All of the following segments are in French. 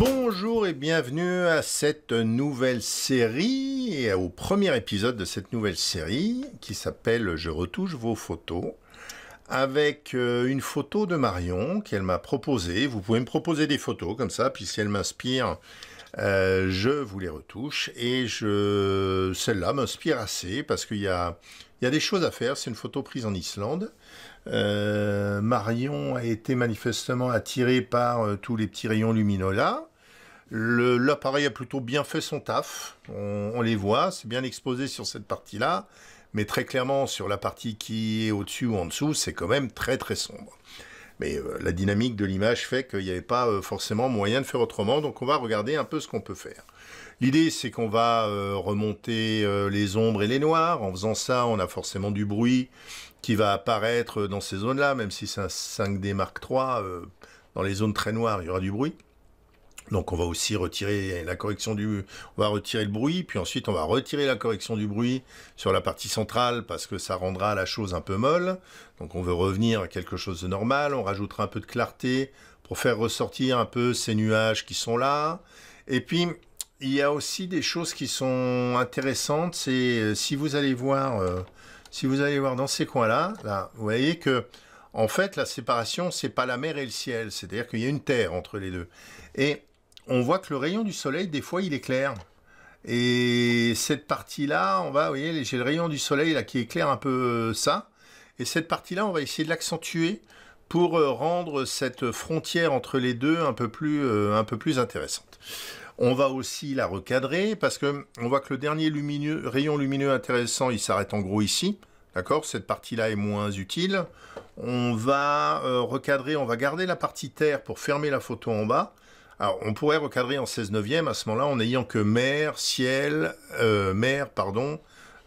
Bonjour et bienvenue à cette nouvelle série et au premier épisode de cette nouvelle série qui s'appelle Je retouche vos photos avec euh, une photo de Marion qu'elle m'a proposée. Vous pouvez me proposer des photos comme ça, puis si elle m'inspire, euh, je vous les retouche et je... celle-là m'inspire assez parce qu'il y a... des choses à faire. C'est une photo prise en Islande. Euh, Marion a été manifestement attirée par tous les petits rayons lumineux là. L'appareil a plutôt bien fait son taf, on, les voit, c'est bien exposé sur cette partie-là, mais très clairement sur la partie qui est au-dessus ou en dessous, c'est quand même très très sombre. Mais euh, la dynamique de l'image fait qu'il n'y avait pas euh, forcément moyen de faire autrement, donc on va regarder un peu ce qu'on peut faire. L'idée, c'est qu'on va euh, remonter les ombres et les noirs. En faisant ça, on a forcément du bruit qui va apparaître dans ces zones-là, même si c'est un 5D Mark III, dans les zones très noires, il y aura du bruit. Donc on va aussi retirer la correction du, on va retirer le bruit, puis ensuite on va retirer la correction du bruit sur la partie centrale parce que ça rendra la chose un peu molle. Donc on veut revenir à quelque chose de normal. On rajoutera un peu de clarté pour faire ressortir un peu ces nuages qui sont là. Et puis il y a aussi des choses qui sont intéressantes. C'est euh, si vous allez voir, euh, si vous allez voir dans ces coins-là, là, vous voyez que en fait, la séparation, c'est pas la mer et le ciel, c'est-à-dire qu'il y a une terre entre les deux. Et on voit que le rayon du soleil, des fois, il éclaire. Et cette partie-là, on va, vous voyez, j'ai le rayon du soleil là qui éclaire un peu euh, ça. Et cette partie-là, on va essayer de l'accentuer pour euh, rendre cette frontière entre les deux euh, un peu plus, intéressante. On va aussi la recadrer parce que on voit que le dernier lumineux, rayon lumineux intéressant, il s'arrête en gros ici. D'accord Cette partie-là est moins utile. On va recadrer, on va garder la partie terre pour fermer la photo en bas. Alors, on pourrait recadrer en 16 neuvième à ce moment-là en n'ayant que mer, ciel, euh, mer, pardon,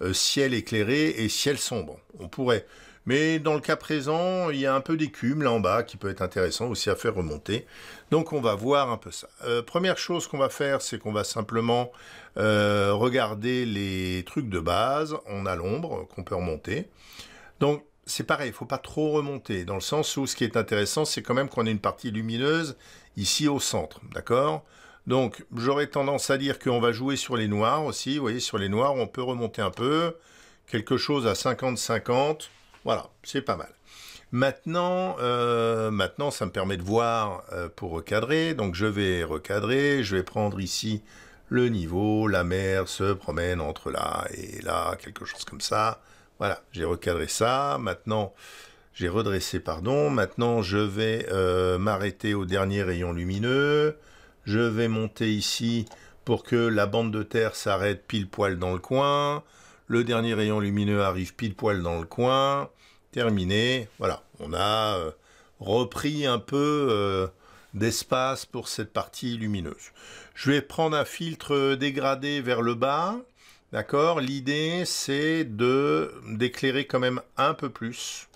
euh, ciel éclairé et ciel sombre. On pourrait. Mais dans le cas présent, il y a un peu d'écume là en bas qui peut être intéressant aussi à faire remonter. Donc on va voir un peu ça. Euh, première chose qu'on va faire, c'est qu'on va simplement regarder les trucs de base. On a l'ombre qu'on peut remonter. Donc c'est pareil, il ne faut pas trop remonter, dans le sens où ce qui est intéressant, c'est quand même qu'on ait une partie lumineuse ici au centre, d'accord Donc, j'aurais tendance à dire qu'on va jouer sur les noirs aussi. Vous voyez, sur les noirs, on peut remonter un peu. Quelque chose à 50-50. Voilà, c'est pas mal. Maintenant, euh, maintenant, ça me permet de voir euh, pour recadrer. Donc, je vais recadrer. Je vais prendre ici le niveau. La mer se promène entre là et là, quelque chose comme ça. Voilà, j'ai recadré ça. Maintenant, j'ai redressé, pardon. Maintenant, je vais euh, m'arrêter au dernier rayon lumineux. Je vais monter ici pour que la bande de terre s'arrête pile poil dans le coin. Le dernier rayon lumineux arrive pile poil dans le coin. Terminé. Voilà, on a euh, repris un peu euh, d'espace pour cette partie lumineuse. Je vais prendre un filtre dégradé vers le bas. D'accord L'idée, c'est de d'éclairer quand même un peu plus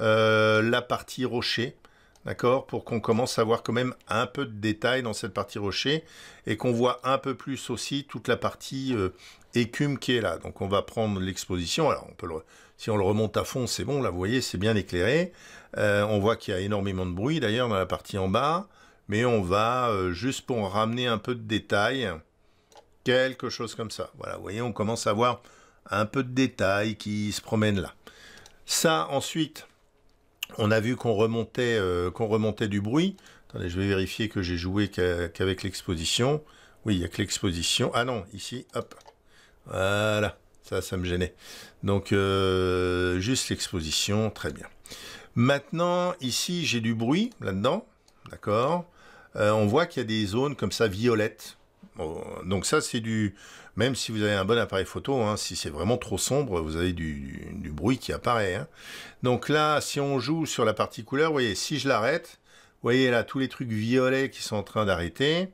euh, la partie rocher. D'accord Pour qu'on commence à voir quand même un peu de détail dans cette partie rocher et qu'on voit un peu plus aussi toute la partie euh, écume qui est là. Donc on va prendre l'exposition. Alors on peut si on le remonte à fond, c'est bon. Là, vous voyez, c'est bien éclairé. Euh, on voit qu'il y a énormément de bruit d'ailleurs dans la partie en bas. Mais on va, juste pour ramener un peu de détail, quelque chose comme ça. Voilà, vous voyez, on commence à voir un peu de détail qui se promène là. Ça, ensuite, on a vu qu'on remontait, euh, remontait du bruit. Attendez, je vais vérifier que j'ai joué qu'avec l'exposition. Oui, il n'y a que l'exposition. Ah non, ici, hop. Voilà, ça, ça me gênait. Donc, euh, juste l'exposition, très bien. Maintenant, ici, j'ai du bruit là-dedans. D'accord euh, On voit qu'il y a des zones comme ça, violettes. Donc ça, c'est du... Même si vous avez un bon appareil photo, hein, si c'est vraiment trop sombre, vous avez du, bruit qui apparaît. Hein. Donc là, si on joue sur la partie couleur, vous voyez, si je l'arrête, vous voyez là tous les trucs violets qui sont en train d'arrêter.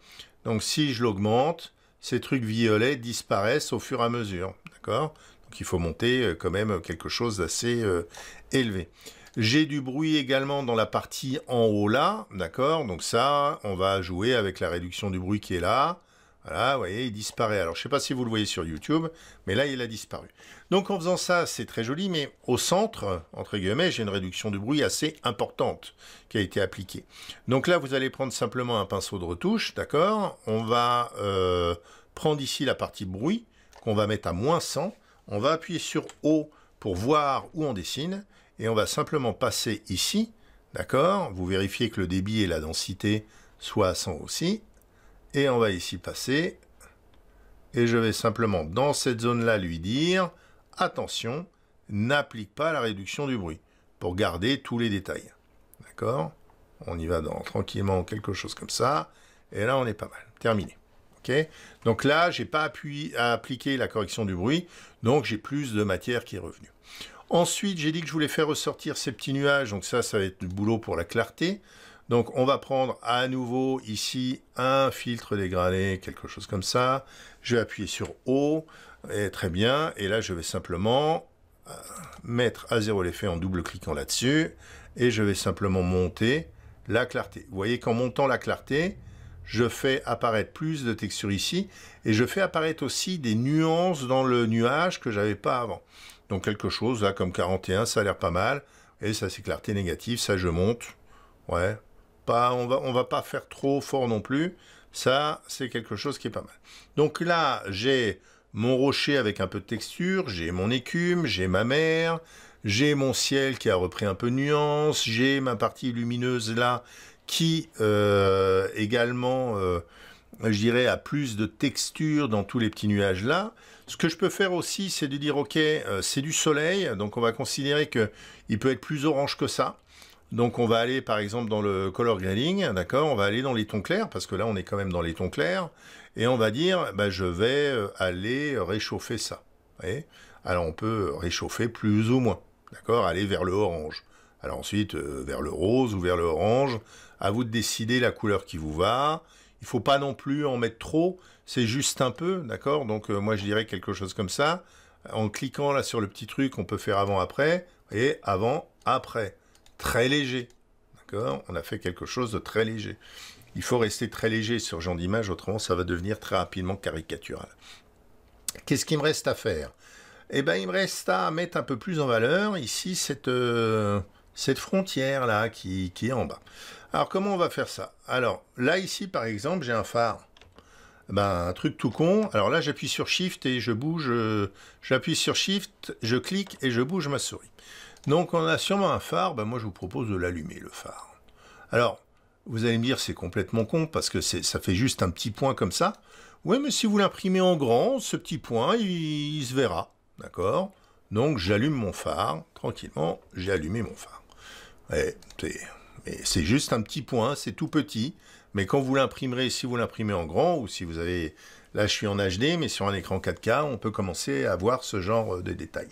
Donc si je l'augmente, ces trucs violets disparaissent au fur et à mesure. D'accord Donc il faut monter euh, quand même quelque chose d'assez euh, élevé. J'ai du bruit également dans la partie en haut là, d'accord Donc ça, on va jouer avec la réduction du bruit qui est là. Voilà, vous voyez, il disparaît. Alors, je ne sais pas si vous le voyez sur YouTube, mais là, il a disparu. Donc, en faisant ça, c'est très joli, mais au centre, entre guillemets, j'ai une réduction de bruit assez importante qui a été appliquée. Donc là, vous allez prendre simplement un pinceau de retouche, d'accord On va euh, prendre ici la partie bruit, qu'on va mettre à moins 100. On va appuyer sur haut » pour voir où on dessine, et on va simplement passer ici, d'accord Vous vérifiez que le débit et la densité soient à 100 aussi, et on va ici passer. Et je vais simplement, dans cette zone-là, lui dire, attention, n'applique pas la réduction du bruit, pour garder tous les détails. D'accord On y va dans tranquillement quelque chose comme ça. Et là, on est pas mal. Terminé. donc là, j'ai pas appuyé à appliquer la correction du bruit, donc j'ai plus de matière qui est revenue. Ensuite, j'ai dit que je voulais faire ressortir ces petits nuages, donc ça, ça va être du boulot pour la clarté. Donc on va prendre à nouveau ici un filtre dégradé, quelque chose comme ça. Je vais appuyer sur haut, et très bien. Et là, je vais simplement euh, mettre à zéro l'effet en double-cliquant là-dessus. Et je vais simplement monter la clarté. Vous voyez qu'en montant la clarté, je fais apparaître plus de texture ici. Et je fais apparaître aussi des nuances dans le nuage que j'avais pas avant. Donc quelque chose là comme 41, ça a l'air pas mal. Et ça c'est clarté négative, ça je monte. Ouais, on va, va pas faire trop fort non plus. Ça, c'est quelque chose qui est pas mal. Donc là, j'ai mon rocher avec un peu de texture, j'ai mon écume, j'ai ma mer, j'ai mon ciel qui a repris un peu de nuance, j'ai ma partie lumineuse là qui euh, également, euh, je dirais, a plus de texture dans tous les petits nuages là. Ce que je peux faire aussi, c'est de dire, ok, euh, c'est du soleil, donc on va considérer qu'il peut être plus orange que ça. Donc on va aller par exemple dans le color grading, d'accord On va aller dans les tons clairs, parce que là on est quand même dans les tons clairs, et on va dire, bah, je vais euh, aller réchauffer ça. Alors on peut réchauffer plus ou moins, d'accord Aller vers le orange. Alors ensuite, euh, vers le rose ou vers le orange, à vous de décider la couleur qui vous va. Il faut pas non plus en mettre trop, c'est juste un peu, d'accord Donc euh, moi je dirais quelque chose comme ça. En cliquant là sur le petit truc, on peut faire avant-après, et avant-après très léger. D'accord On a fait quelque chose de très léger. Il faut rester très léger sur genre d'image, autrement ça va devenir très rapidement caricatural. Qu'est-ce qu'il me reste à faire Eh bien, il me reste à mettre un peu plus en valeur ici cette, euh, cette frontière là qui, est en bas. Alors comment on va faire ça Alors là ici par exemple j'ai un phare. Ben, un truc tout con. Alors là, j'appuie sur Shift et je bouge. Euh, j'appuie sur Shift, je clique et je bouge ma souris. Donc on a sûrement un phare, ben moi je vous propose de l'allumer le phare. Alors, vous allez me dire c'est complètement con parce que ça fait juste un petit point comme ça. Oui, mais si vous l'imprimez en grand, ce petit point, il, se verra. D'accord Donc j'allume mon phare, tranquillement, j'ai allumé mon phare. c'est juste un petit point, c'est tout petit. Mais quand vous l'imprimerez, si vous l'imprimez en grand ou si vous avez... Là, je suis en HD, mais sur un écran 4K, on peut commencer à voir ce genre de détails.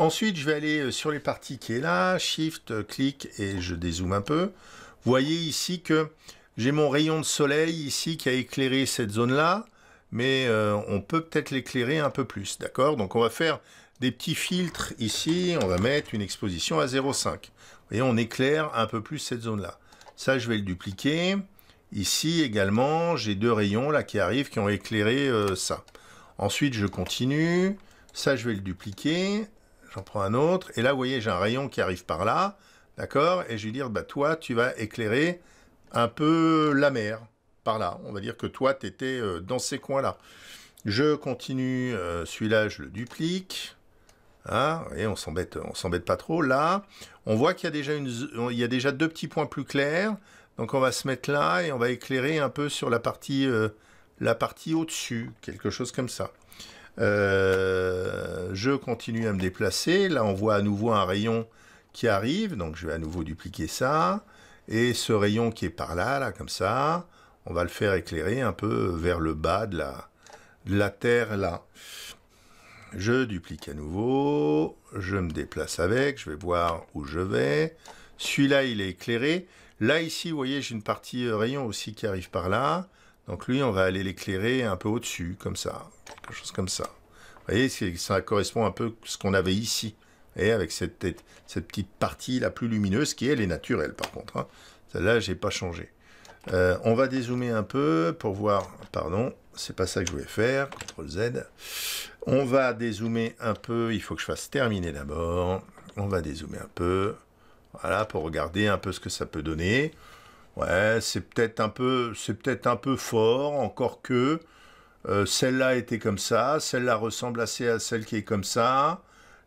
Ensuite, je vais aller euh, sur les parties qui est là, Shift, clic et je dézoome un peu. Vous voyez ici que j'ai mon rayon de soleil ici qui a éclairé cette zone-là, mais euh, on peut peut-être l'éclairer un peu plus, d'accord Donc on va faire des petits filtres ici, on va mettre une exposition à 0,5. voyez, on éclaire un peu plus cette zone-là. Ça, je vais le dupliquer. Ici également, j'ai deux rayons là qui arrivent, qui ont éclairé euh, ça. Ensuite, je continue. Ça, je vais le dupliquer j'en prends un autre, et là, vous voyez, j'ai un rayon qui arrive par là, d'accord Et je vais dire, bah, toi, tu vas éclairer un peu la mer, par là. On va dire que toi, tu étais euh, dans ces coins-là. Je continue, euh, celui-là, je le duplique. Hein. Vous et on ne on s'embête pas trop. Là, on voit qu'il y a déjà déjà deux petits points plus clairs. Donc on va se mettre là et on va éclairer un peu sur la partie, euh, la partie au-dessus, quelque chose comme ça. Euh, je continue à me déplacer. Là, on voit à nouveau un rayon qui arrive. Donc, je vais à nouveau dupliquer ça. Et ce rayon qui est par là, là, comme ça, on va le faire éclairer un peu vers le bas de la, de la Terre, là. Je duplique à nouveau. Je me déplace avec. Je vais voir où je vais. Celui-là, il est éclairé. Là, ici, vous voyez, j'ai une partie euh, rayon aussi qui arrive par là. Donc lui, on va aller l'éclairer un peu au-dessus, comme ça, quelque chose comme ça. Vous voyez, ça correspond un peu à ce qu'on avait ici, et avec cette, cette petite partie la plus lumineuse, qui elle est naturelle par contre. Hein. Celle-là, n'ai pas changé. Euh, on va dézoomer un peu pour voir, pardon, c'est pas ça que je voulais faire, CTRL Z. On va dézoomer un peu, il faut que je fasse terminer d'abord. On va dézoomer un peu, voilà, pour regarder un peu ce que ça peut donner. Ouais, c'est peut-être un peu, c'est peut-être un peu fort, encore que euh, celle-là était comme ça, celle-là ressemble assez à celle qui est comme ça.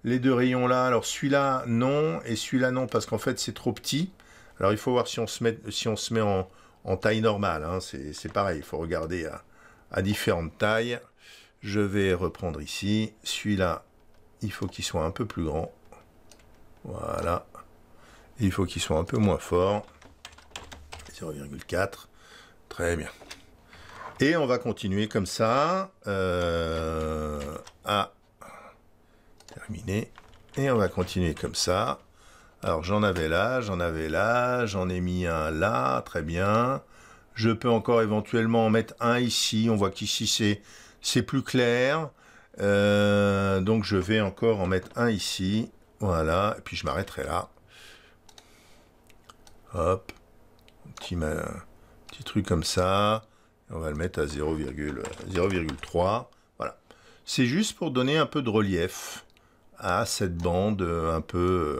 Les deux rayons là, alors celui-là non et celui-là non parce qu'en fait c'est trop petit. Alors il faut voir si on se met, si on se met en, taille normale. Hein. c'est pareil, il faut regarder à, différentes tailles. Je vais reprendre ici. Celui-là, il faut qu'il soit un peu plus grand. Voilà. il faut qu'il soit un peu moins fort. 0,4. Très bien. Et on va continuer comme ça euh, à terminer. Et on va continuer comme ça. Alors j'en avais là, j'en avais là, j'en ai mis un là, très bien. Je peux encore éventuellement en mettre un ici. On voit qu'ici c'est plus clair. Euh, donc je vais encore en mettre un ici. Voilà, et puis je m'arrêterai là. Hop petit, petit truc comme ça. On va le mettre à 0,3. Voilà. C'est juste pour donner un peu de relief à cette bande euh, un peu... Euh,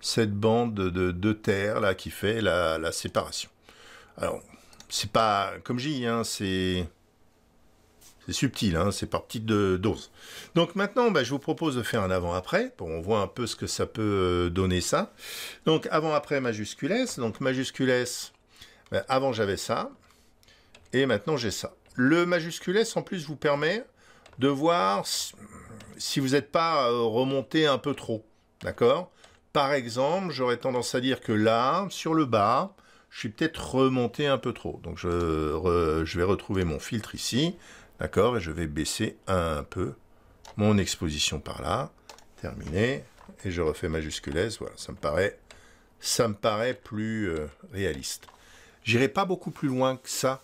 cette bande de, de terre là qui fait la, la séparation. Alors, c'est pas... Comme j'y hein, c'est c'est subtil, hein, c'est par de dose. Donc maintenant, bah, je vous propose de faire un avant-après. on voit un peu ce que ça peut euh, donner ça. Donc avant-après majuscule Donc majuscule S, bah, avant j'avais ça. Et maintenant j'ai ça. Le majuscule S en plus vous permet de voir si vous n'êtes pas euh, remonté un peu trop. D'accord Par exemple, j'aurais tendance à dire que là, sur le bas, je suis peut-être remonté un peu trop. Donc je vais retrouver mon filtre ici. D'accord Et je vais baisser un peu mon exposition par là. Terminé. Et je refais majuscule Voilà, ça me paraît, ça me paraît plus euh, réaliste. J'irai pas beaucoup plus loin que ça.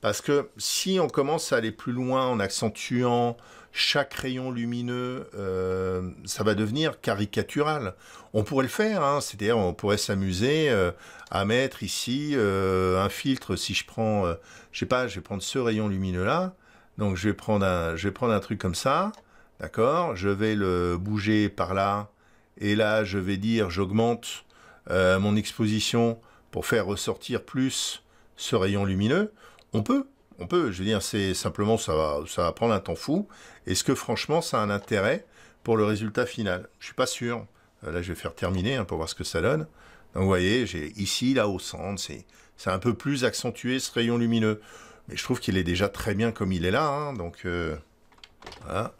Parce que si on commence à aller plus loin en accentuant chaque rayon lumineux, euh, ça va devenir caricatural. On pourrait le faire, hein. c'est-à-dire on pourrait s'amuser euh, à mettre ici un filtre. Si je prends, je sais pas, je vais prendre ce rayon lumineux là, donc je vais prendre un, je vais prendre un truc comme ça, d'accord Je vais le bouger par là, et là je vais dire j'augmente euh, mon exposition pour faire ressortir plus ce rayon lumineux. On peut, on peut, je veux dire, c'est simplement ça va, ça va prendre un temps fou. Est-ce que franchement ça a un intérêt pour le résultat final Je suis pas sûr. Euh, là je vais faire terminer hein, pour voir ce que ça donne. Donc vous voyez, j'ai ici, là au centre, c'est un peu plus accentué ce rayon lumineux. Et je trouve qu'il est déjà très bien comme il est là, hein, donc euh, voilà.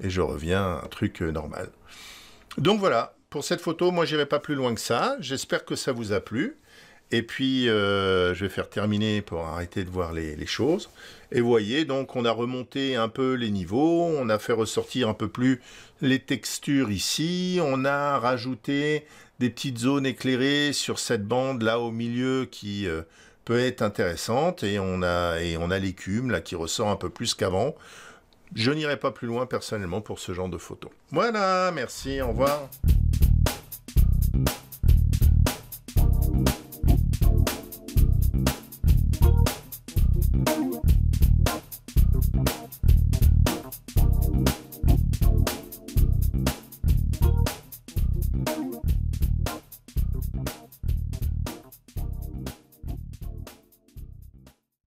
Et je reviens à un truc euh, normal. Donc voilà, pour cette photo, moi j'irai pas plus loin que ça. J'espère que ça vous a plu. Et puis, euh, je vais faire terminer pour arrêter de voir les, choses. Et vous voyez, donc, on a remonté un peu les niveaux, on a fait ressortir un peu plus les textures ici, on a rajouté des petites zones éclairées sur cette bande là au milieu qui, peut être intéressante et on a, et on a l'écume là qui ressort un peu plus qu'avant. Je n'irai pas plus loin personnellement pour ce genre de photo. Voilà, merci, au revoir.